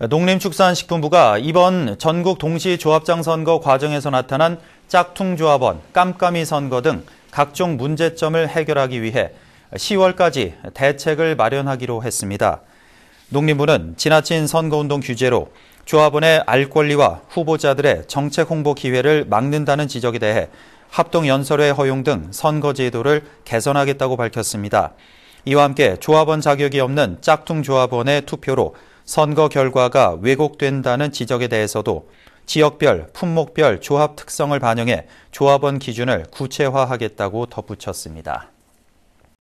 농림축산식품부가 이번 전국 동시조합장 선거 과정에서 나타난 짝퉁조합원, 깜깜이 선거 등 각종 문제점을 해결하기 위해 10월까지 대책을 마련하기로 했습니다. 농림부는 지나친 선거운동 규제로 조합원의 알 권리와 후보자들의 정책 홍보 기회를 막는다는 지적에 대해 합동연설회 허용 등 선거제도를 개선하겠다고 밝혔습니다. 이와 함께 조합원 자격이 없는 짝퉁 조합원의 투표로 선거 결과가 왜곡된다는 지적에 대해서도 지역별, 품목별 조합 특성을 반영해 조합원 기준을 구체화하겠다고 덧붙였습니다.